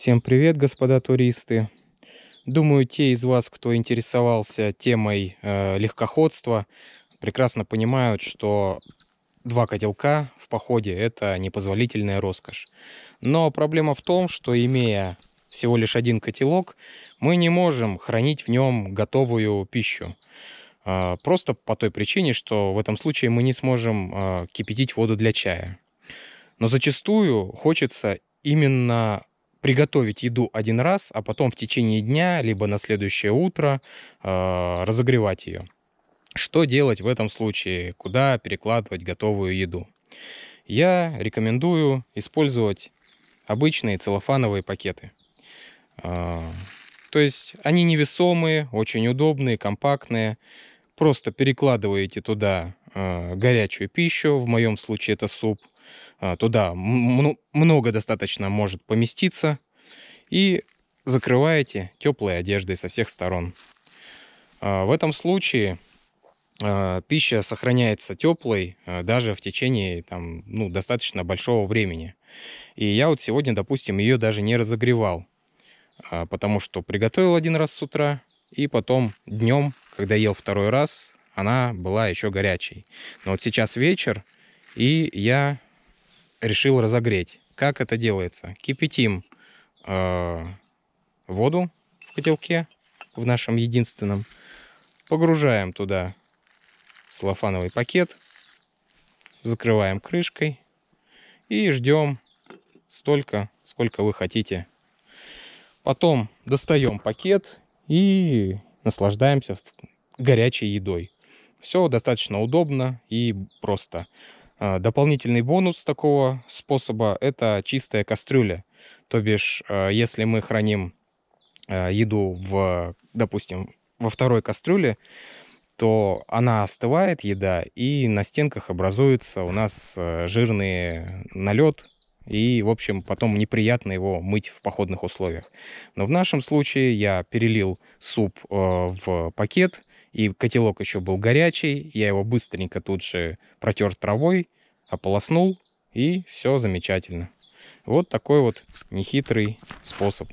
Всем привет, господа туристы! Думаю, те из вас, кто интересовался темой э, легкоходства, прекрасно понимают, что два котелка в походе – это непозволительная роскошь. Но проблема в том, что имея всего лишь один котелок, мы не можем хранить в нем готовую пищу. Э, просто по той причине, что в этом случае мы не сможем э, кипятить воду для чая. Но зачастую хочется именно приготовить еду один раз, а потом в течение дня, либо на следующее утро э, разогревать ее. Что делать в этом случае? Куда перекладывать готовую еду? Я рекомендую использовать обычные целлофановые пакеты. Э, то есть они невесомые, очень удобные, компактные. Просто перекладываете туда э, горячую пищу, в моем случае это суп, а, Туда много достаточно может поместиться. И закрываете теплой одеждой со всех сторон. А, в этом случае а, пища сохраняется теплой даже в течение там, ну, достаточно большого времени. И я вот сегодня, допустим, ее даже не разогревал, потому что приготовил один раз с утра, и потом днем, когда ел второй раз, она была еще горячей. Но вот сейчас вечер, и я решил разогреть. Как это делается? Кипятим э, воду в котелке, в нашем единственном. Погружаем туда слофановый пакет, закрываем крышкой и ждем столько, сколько вы хотите. Потом достаем пакет и наслаждаемся горячей едой. Все достаточно удобно и просто. А, дополнительный бонус такого способа – это чистая кастрюля. То бишь, а, если мы храним а, еду, в, допустим, во второй кастрюле, то она остывает, еда, и на стенках образуется у нас жирный налет, и, в общем, потом неприятно его мыть в походных условиях. Но в нашем случае я перелил суп в пакет – и котелок еще был горячий, я его быстренько тут же протер травой, ополоснул, и все замечательно. Вот такой вот нехитрый способ.